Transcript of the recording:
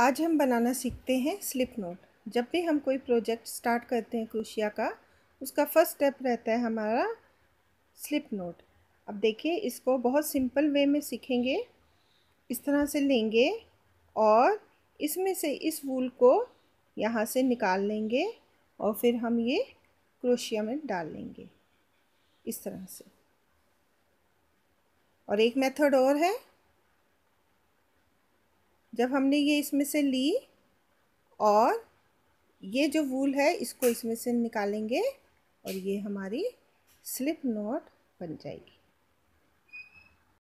आज हम बनाना सीखते हैं स्लिप नोट जब भी हम कोई प्रोजेक्ट स्टार्ट करते हैं क्रोशिया का उसका फर्स्ट स्टेप रहता है हमारा स्लिप नोट अब देखिए इसको बहुत सिंपल वे में सीखेंगे इस तरह से लेंगे और इसमें से इस वूल को यहाँ से निकाल लेंगे और फिर हम ये क्रोशिया में डाल लेंगे इस तरह से और एक मेथड और है जब हमने ये इसमें से ली और ये जो वूल है इसको इसमें से निकालेंगे और ये हमारी स्लिप नॉट बन जाएगी